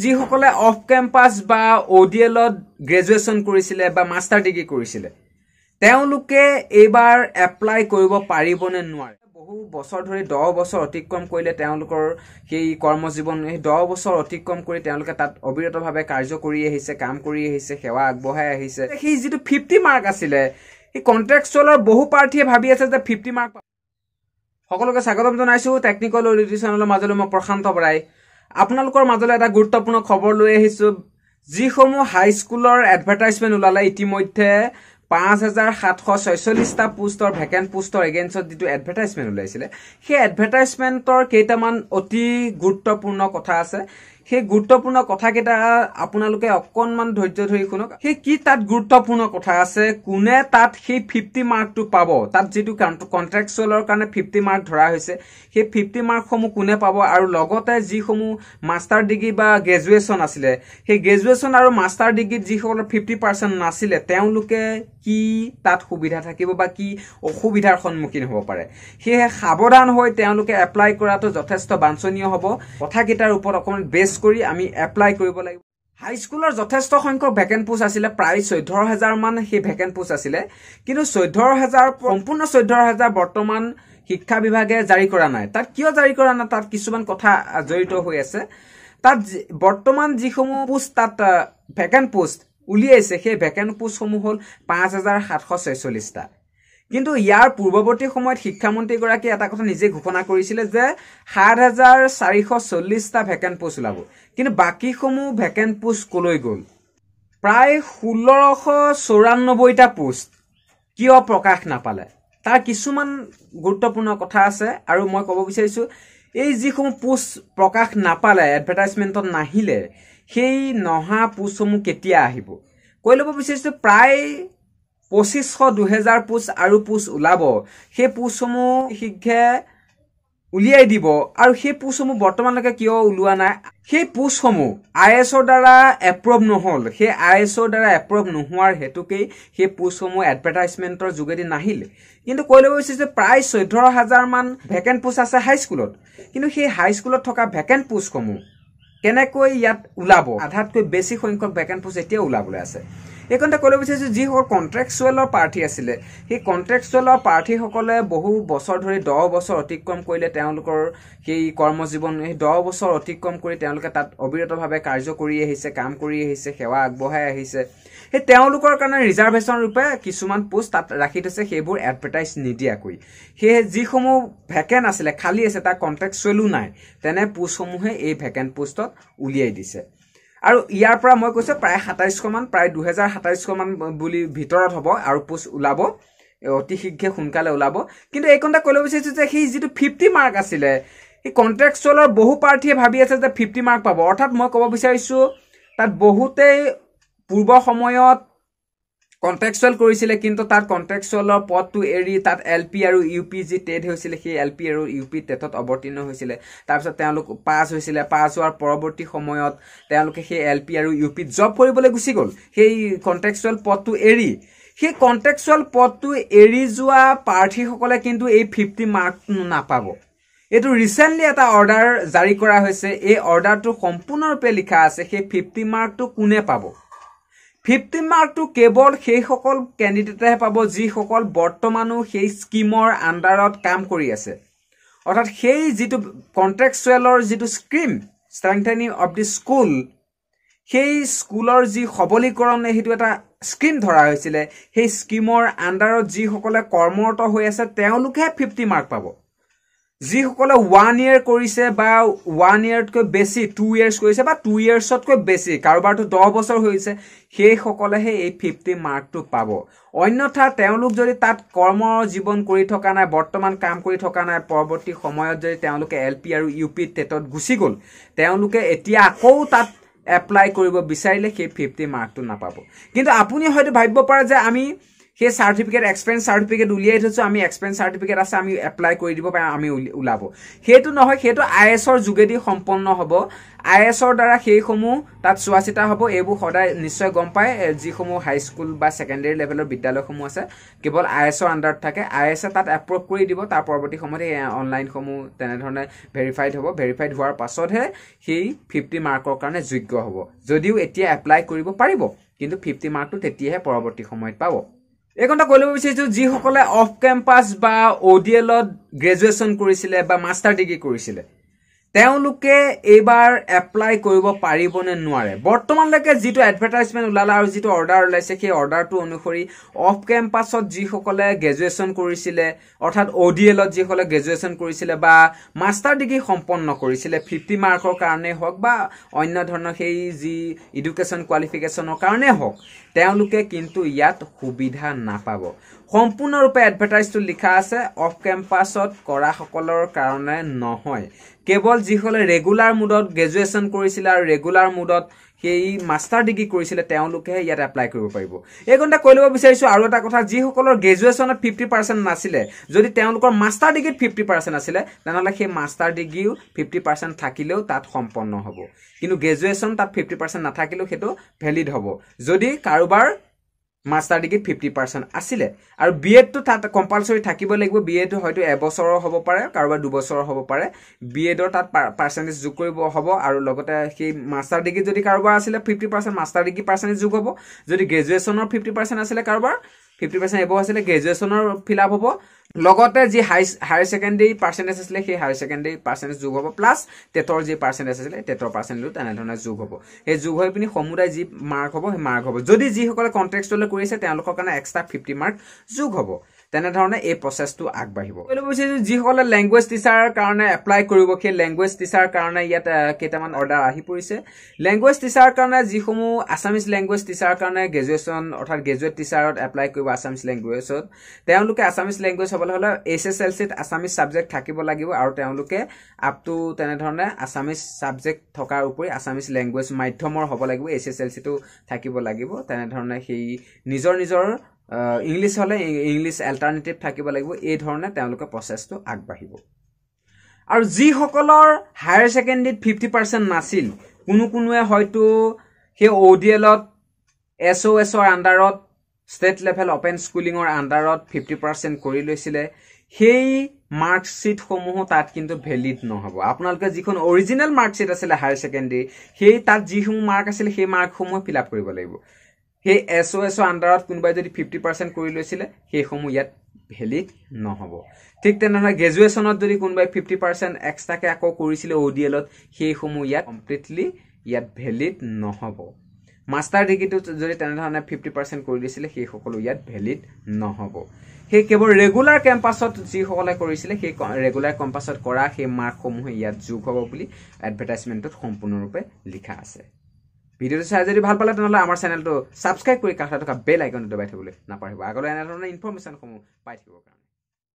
যিসকলে of campus বা অডিএলত graduation কৰিছিলে বা মাষ্টাৰ ডিগ্ৰী কৰিছিলে তেওঁলোকে এইবাৰ এপ্লাই কৰিব পাৰিবনে নোৱাৰে বহু বছৰ ধৰি দহ বছৰ অতিক্ৰম কৰিলে তেওঁলোকৰ সেই কৰ্মজীৱন সেই দহ বছৰ অতিক্ৰম কৰি তেওঁলোকে তাত অবিৰতভাৱে কাৰ্য কৰি আহিছে কাম কৰি আহিছে সেৱা আগবঢ়াই আহিছে সেই যিটো ফিফটি মাৰ্ক আছিলে সেই কণ্ট্ৰেকচুৱেলৰ বহু প্ৰাৰ্থীয়ে ভাবি আছে যে ফিফটি মাৰ্ক সকলোকে স্বাগতম জনাইছোঁ টেকনিকেল অডিটিচনৰ মাজলৈ মই প্ৰশান্ত বৰাই আপোনালোকৰ মাজলৈ এটা গুৰুত্বপূৰ্ণ খবৰ লৈ আহিছো যিসমূহ হাইস্কুলৰ এডভাৰটাইজমেণ্ট ওলালে ইতিমধ্যে পাঁচ হাজাৰ সাতশ ছয়চল্লিছটা পোষ্টৰ ভেকেণ্ট পোষ্টৰ এগেইনষ্টত যিটো এডভাৰটাইজমেণ্ট ওলাইছিলে সেই এডভাৰটাইজমেণ্টৰ কেইটামান অতি গুৰুত্বপূৰ্ণ কথা আছে সেই গুৰুত্বপূৰ্ণ কথাকেইটা আপোনালোকে অকণমান ধৈৰ্য ধৰি শুনক সেই কি তাত গুৰুত্বপূৰ্ণ কথা আছে কোনে তাত সেই ফিফটি মাৰ্কটো পাব তাত যিটো কণ্ট্ৰেকচুৱেলৰ কাৰণে ফিফটি মাৰ্ক ধৰা হৈছে সেই ফিফটি মাৰ্কসমূহ কোনে পাব আৰু লগতে যিসমূহ মাষ্টাৰ ডিগ্ৰী বা গ্ৰেজুৱেশ্যন আছিলে সেই গ্ৰেজুৱেশ্যন আৰু মাষ্টাৰ ডিগ্ৰীত যিসকলৰ ফিফটি পাৰ্চেণ্ট নাছিলে তেওঁলোকে কি তাত সুবিধা থাকিব বা কি অসুবিধাৰ সন্মুখীন হ'ব পাৰে সেয়েহে সাৱধান হৈ তেওঁলোকে এপ্লাই কৰাটো যথেষ্ট বাঞ্চনীয় হ'ব কথাকেইটাৰ ওপৰত অকণমান বেছ কৰি আমি এপ্লাই কৰিব লাগিব হাইস্কুলৰ যথেষ্ট সংখ্যক ভেকেণ্ট পোষ্ট আছিলে প্ৰায় চৈধ্য হেজাৰমান সেই ভেকেণ্ট পোষ্ট আছিলে কিন্তু চৈধ্য হেজাৰ সম্পূৰ্ণ চৈধ্য হাজাৰ বৰ্তমান শিক্ষা বিভাগে জাৰি কৰা নাই তাত কিয় জাৰি কৰা নাই তাত কিছুমান কথা জড়িত হৈ আছে তাত বৰ্তমান যিসমূহ পোষ্ট তাত ভেকেণ্ট পোষ্ট উলিয়াইছে সেই ভেকেণ্ট পোষ্টসমূহ হ'ল পাঁচ হাজাৰ সাতশ ছয়চল্লিছটা কিন্তু ইয়াৰ পূৰ্বৱৰ্তী সময়ত শিক্ষামন্ত্ৰীগৰাকীয়ে এটা কথা নিজে ঘোষণা কৰিছিলে যে সাত হাজাৰ চাৰিশ চল্লিছটা ভেকেণ্ট পোষ্ট ওলাব কিন্তু বাকীসমূহ ভেকেণ্ট পোষ্ট কলৈ গ'ল প্ৰায় ষোল্লশ চৌৰান্নব্বৈটা পোষ্ট কিয় প্ৰকাশ নাপালে তাৰ কিছুমান গুৰুত্বপূৰ্ণ কথা আছে আৰু মই ক'ব বিচাৰিছোঁ এই যিসমূহ পোষ্ট প্ৰকাশ নাপালে এডভাৰটাইজমেণ্টত নাহিলে সেই নহা পোষ্টসমূহ কেতিয়া আহিব কৈ ল'ব বিচাৰিছোঁ প্ৰায় পঁচিছশ দুহেজাৰ পোষ্ট আৰু পোষ্ট ওলাব সেই পোষ্টসমূহ শীঘ্ৰে উলিয়াই দিব আৰু সেই পোষ্টসমূহ বৰ্তমানলৈকে কিয় ওলোৱা নাই সেই পোষ্টসমূহ আই এছৰ দ্বাৰা এপ্ৰুভ নহ'ল সেই আই এছ এছৰ দ্বাৰা এপ্ৰুভ নোহোৱাৰ হেতুকেই সেই পোষ্টসমূহ এডভাৰটাইজমেণ্টৰ যোগেদি নাহিল কিন্তু কৈ ল'ব বিচাৰিছোঁ যে প্ৰায় চৈধ্য হাজাৰমান ভেকেণ্ট পোষ্ট আছে হাইস্কুলত কিন্তু সেই হাইস্কুলত থকা ভেকেণ্ট পোষ্টসমূহ কেনেকৈ ইয়াত ওলাব আধাতকৈ বেছি সংখ্যক ভেকেণ্ট পোষ্ট এতিয়া ওলাবলৈ আছে এইখনতে ক'ব বিচাৰিছোঁ যিসকল কণ্ট্ৰেকচুৱেলৰ প্ৰাৰ্থী আছিলে সেই কণ্ট্ৰেকচুৱেলৰ প্ৰাৰ্থীসকলে বহু বছৰ ধৰি দহ বছৰ অতিক্ৰম কৰিলে তেওঁলোকৰ সেই কৰ্মজীৱন সেই দহ বছৰ অতিক্ৰম কৰি তেওঁলোকে তাত অবিৰতভাৱে কাৰ্য কৰি আহিছে কাম কৰি আহিছে সেৱা আগবঢ়াই আহিছে সেই তেওঁলোকৰ কাৰণে ৰিজাৰ্ভেশ্যন ৰূপে কিছুমান পোষ্ট তাত ৰাখি থৈছে সেইবোৰ এডভাৰটাইজ নিদিয়াকৈ সেয়েহে যিসমূহ ভেকেণ্ট আছিলে খালী আছে তাৰ কণ্টেক্টুৱেলো নাই তেনে পোষ্টসমূহে এই ভেকেণ্ট পোষ্টত উলিয়াই দিছে আৰু ইয়াৰ পৰা মই কৈছোঁ প্ৰায় সাতাইছশমান প্ৰায় দুহেজাৰ সাতাইছশমান বুলি ভিতৰত হ'ব আৰু পোষ্ট ওলাব অতি শীঘ্ৰে সোনকালে ওলাব কিন্তু এই এইকণতে ক'লে বিচাৰিছোঁ যে সেই যিটো ফিফটি মাৰ্ক আছিলে সেই কণ্টেক্টুৱেলৰ বহু প্ৰাৰ্থীয়ে ভাবি আছে যে ফিফটি মাৰ্ক পাব অৰ্থাৎ মই ক'ব বিচাৰিছোঁ তাত বহুতেই পূৰ্বৰ সময়ত কণ্টেকচুৱেল কৰিছিলে কিন্তু তাত কণ্টেকচুৱেলৰ পদটো এৰি তাত এল পি আৰু ইউ পি যি টেট হৈছিলে সেই এল পি আৰু ইউ পি টেটত অৱতীৰ্ণ হৈছিলে তাৰপিছত তেওঁলোক পাছ হৈছিলে পাছ হোৱাৰ পৰৱৰ্তী সময়ত তেওঁলোকে সেই এল পি আৰু ইউ পিত জব কৰিবলৈ গুচি গ'ল সেই কণ্টেকচুৱেল পদটো এৰি সেই কণ্টেকচুৱেল পদটো এৰি যোৱা প্ৰাৰ্থীসকলে কিন্তু এই ফিফটি মাৰ্ক নাপাব এইটো ৰিচেণ্টলি এটা অৰ্ডাৰ জাৰি কৰা হৈছে এই অৰ্ডাৰটো সম্পূৰ্ণৰূপে লিখা আছে সেই ফিফটি মাৰ্কটো কোনে পাব ফিফটি মাৰ্কটো কেৱল সেইসকল কেণ্ডিডেটেহে পাব যিসকল বৰ্তমানো সেই স্কীমৰ আণ্ডাৰত কাম কৰি আছে অৰ্থাৎ সেই যিটো কণ্ট্ৰেকচুৱেলৰ যিটো scheme strengthening of the school সেই স্কুলৰ যি সবলীকৰণে সেইটো এটা স্কীম ধৰা হৈছিলে সেই স্কীমৰ আণ্ডাৰত যিসকলে কৰ্মৰত হৈ আছে তেওঁলোকেহে ফিফটি মাৰ্ক পাব যিসকলে ওৱান ইয়েৰ কৰিছে বা ওৱান ইয়েৰতকৈ বেছি টু ইয়েৰ্ছ কৰিছে বা টু ইয়েৰ্ছতকৈ বেছি কাৰোবাৰতো দহ বছৰ হৈছে সেইসকলেহে এই ফিফটি মাৰ্কটো পাব অন্যথা তেওঁলোক যদি তাত কৰ্ম জীৱন কৰি থকা নাই বৰ্তমান কাম কৰি থকা নাই পৰৱৰ্তী সময়ত যদি তেওঁলোকে এল পি আৰু ইউ পি টেটত গুচি গ'ল তেওঁলোকে এতিয়া আকৌ তাত এপ্লাই কৰিব বিচাৰিলে সেই ফিফটি মাৰ্কটো নাপাব কিন্তু আপুনি হয়তো ভাবিব পাৰে যে আমি সেই চাৰ্টিফিকেট এক্সপেৰিয়েঞ্চ চাৰ্টিফিকেট উলিয়াই থৈছোঁ আমি এক্সপেৰিয়েঞ্চ চাৰ্টিফিকেট আছে আমি এপ্লাই কৰি দিব পাৰোঁ আমি ওলাব সেইটো নহয় সেইটো আই এছৰ যোগেদি সম্পন্ন হ'ব আই এ এছৰ দ্বাৰা সেইসমূহ তাত চোৱা চিতা হ'ব এইবোৰ সদায় নিশ্চয় গম পায় যিসমূহ হাইস্কুল বা ছেকেণ্ডেৰী লেভেলৰ বিদ্যালয়সমূহ আছে কেৱল আই এছৰ আণ্ডাৰত থাকে আই এছে তাত এপ্ৰুভ কৰি দিব তাৰ পৰৱৰ্তী সময়তে এই অনলাইনসমূহ তেনেধৰণে ভেৰিফাইড হ'ব ভেৰিফাইড হোৱাৰ পাছতহে সেই ফিফটি মাৰ্কৰ কাৰণে যোগ্য হ'ব যদিও এতিয়া এপ্লাই কৰিব পাৰিব কিন্তু ফিফটি মাৰ্কটো তেতিয়াহে পৰৱৰ্তী সময়ত পাব এইখনটা কৈ ল'ব বিচাৰিছোঁ যিসকলে অফ কেম্পাছ বা অডিএলত গ্ৰেজুৱেশ্যন কৰিছিলে বা মাষ্টাৰ ডিগ্ৰী কৰিছিলে তেওঁলোকে এইবাৰ এপ্লাই কৰিব পাৰিবনে নোৱাৰে বৰ্তমানলৈকে যিটো এডভাৰটাইজমেণ্ট ওলালে আৰু যিটো অৰ্ডাৰ ওলাইছে সেই অৰ্ডাৰটো অনুসৰি অফ কেম্পাছত যিসকলে গ্ৰেজুৱেশ্যন কৰিছিলে অৰ্থাৎ অডিএলত যিসকলে গ্ৰেজুৱেশ্যন কৰিছিলে বা মাষ্টাৰ ডিগ্ৰী সম্পন্ন কৰিছিলে ফিফটি মাৰ্কৰ কাৰণেই হওক বা অন্য ধৰণৰ সেই যি ইডুকেশ্যন কোৱালিফিকেশ্যনৰ কাৰণেই হওক তেওঁলোকে কিন্তু ইয়াত সুবিধা নাপাব সম্পূৰ্ণৰূপে এডভাৰটাইজটো লিখা আছে অফ কেম্পাছত কৰাসকলৰ কাৰণে নহয় কেৱল যিসকলে ৰেগুলাৰ মুডত গ্ৰেজুৱেশ্যন কৰিছিলে আৰু ৰেগুলাৰ মুডত সেই মাষ্টাৰ ডিগ্ৰী কৰিছিলে তেওঁলোকেহে ইয়াত এপ্লাই কৰিব পাৰিব এই কথা কৈ ল'ব বিচাৰিছোঁ আৰু এটা কথা যিসকলৰ গ্ৰেজুৱেশ্যনত ফিফটি পাৰ্চেণ্ট নাছিলে যদি তেওঁলোকৰ মাষ্টাৰ ডিগ্ৰীত ফিফটি পাৰ্চেণ্ট আছিলে তেনেহ'লে সেই মাষ্টাৰ ডিগ্ৰীও ফিফটি পাৰ্চেণ্ট থাকিলেও তাত সম্পন্ন হ'ব কিন্তু গ্ৰেজুৱেশ্যন তাত ফিফটি পাৰ্চেণ্ট নাথাকিলেও সেইটো ভেলিড হ'ব যদি কাৰোবাৰ মাষ্টাৰ ডিগ্ৰী ফিফটি পাৰ্চেণ্ট আছিলে আৰু বি এডটো তাত কম্পালচৰি থাকিব লাগিব বি এডটো হয়তো এবছৰৰ হ'ব পাৰে কাৰোবাৰ দুবছৰৰ হ'ব পাৰে বি এডৰ তাত পাৰ্চেণ্টেজ যোগ কৰিব হ'ব আৰু লগতে সেই মাষ্টাৰ ডিগ্ৰী যদি কাৰোবাৰ আছিলে fifty percent master degree percentage যোগ হ'ব যদি গ্ৰেজুৱেশ্যনৰ ফিফটি পাৰ্চেণ্ট আছিলে কাৰোবাৰ ফিফটি পাৰ্চেণ্ট এব আছিলে গ্ৰেজুৱেশ্যনৰ ফিল আপ হ'ব লগতে যি হাই হায়াৰ ছেকেণ্ডেৰী পাৰ্চেণ্টেজ আছিলে সেই হায়াৰ ছেকেণ্ডেৰী পাৰ্চেণ্টেজ যোগ হ'ব প্লাছ টেটৰ যি পাৰ্চেণ্টেজ আছিলে টেটৰ পাৰ্চেণ্টেজো তেনেধৰণে যোগ হ'ব সেই যোগ হৈ পিনি সমুদায় যি মাৰ্ক হ'ব সেই মাৰ্ক হ'ব যদি যিসকলে কণ্টেক্টলৈ কৰিছে তেওঁলোকৰ কাৰণে এক্সট্ৰা ফিফটি মাৰ্ক যোগ হ'ব তেনেধৰণে এই প্ৰচেছটো আগবাঢ়িব যিসকলে লেংগুৱেজ টিচাৰৰ কাৰণে এপ্লাই কৰিব সেই লেংগুৱেজ টিচাৰৰ কাৰণে ইয়াত কেইটামান অৰ্ডাৰ আহি পৰিছে লেংগুৱেজ টিচাৰৰ কাৰণে যিসমূহ আছামিজ লেংগুৱেজ টিচাৰৰ কাৰণে গ্ৰেজুৱেশ্যন অৰ্থাৎ গ্ৰেজুৱেট টিচাৰত এপ্লাই কৰিব আছামিজ লেংগুৱেজত তেওঁলোকে আছামিজ লেংগুৱেজ হ'বলৈ হ'লে এইচ এছ এল চিত আছামিজ ছাবজেক্ট থাকিব লাগিব আৰু তেওঁলোকে আপ টু তেনেধৰণে আছামিজ ছাবজেক্ট থকাৰ উপৰি আছামিজ লেংগুৱেজ মাধ্যমৰ হ'ব লাগিব এইচ এছ এল চিটো থাকিব লাগিব তেনেধৰণে সেই নিজৰ নিজৰ ইংলিছ হ'লে ইংলিছ এল্টাৰনেটিভ থাকিব লাগিব এইধৰণে তেওঁলোকে প্ৰচেছটো আগবাঢ়িব আৰু যিসকলৰ হায়াৰ ছেকেণ্ডেৰীত ফিফটি পাৰ্চেণ্ট নাছিল কোনো কোনোৱে হয়তো সেই অ' ডি এলত এছ অ' এছৰ আণ্ডাৰত ষ্টেট লেভেল অপেন স্কুলিঙৰ আণ্ডাৰত ফিফটি পাৰ্চেণ্ট কৰি লৈছিলে সেই মাৰ্কশ্বীটসমূহো তাত কিন্তু ভেলিড নহ'ব আপোনালোকে যিখন অৰিজিনেল মাৰ্কশ্বীট আছিলে হায়াৰ ছেকেণ্ডেৰী সেই তাত যিসমূহ মাৰ্ক আছিলে সেই মাৰ্কসমূহ ফিল আপ কৰিব লাগিব সেই এছ অ' এছৰ আণ্ডাৰত কোনোবাই যদি ফিফটি পাৰ্চেণ্ট কৰি লৈছিলে সেইসমূহ ইয়াত ভেলিড নহ'ব ঠিক তেনেধৰণে গ্ৰেজুৱেশ্যনত যদি কোনোবাই ফিফটি পাৰ্চেণ্ট এক্সট্ৰাকে আকৌ কৰিছিলে অ' ডি এলত সেইসমূহ ইয়াত কমপ্লিটলি ইয়াত ভেলিড নহ'ব মাষ্টাৰ ডিগ্ৰীটো যদি তেনেধৰণে ফিফটি পাৰ্চেণ্ট কৰি দিছিলে সেইসকলো ইয়াত ভেলিড নহ'ব সেই কেৱল ৰেগুলাৰ কেম্পাছত যিসকলে কৰিছিলে সেই ৰেগুলাৰ কেম্পাছত কৰা সেই মাৰ্কসমূহে ইয়াত যোগ হ'ব বুলি এডভাৰটাইজমেণ্টত সম্পূৰ্ণৰূপে লিখা আছে ভিডিঅ'টো চাই যদি ভাল পালে তেনেহ'লে আমাৰ চেনেলটো ছাবস্ক্ৰাইব কৰি কাষতে থকা বেল আইকনটো দবাই থাকিবলৈ নাপাহৰিব আগলৈ এনেধৰণৰ ইনফৰ্মেশ্যনসমূহ পাই থাকিবৰ কাৰণে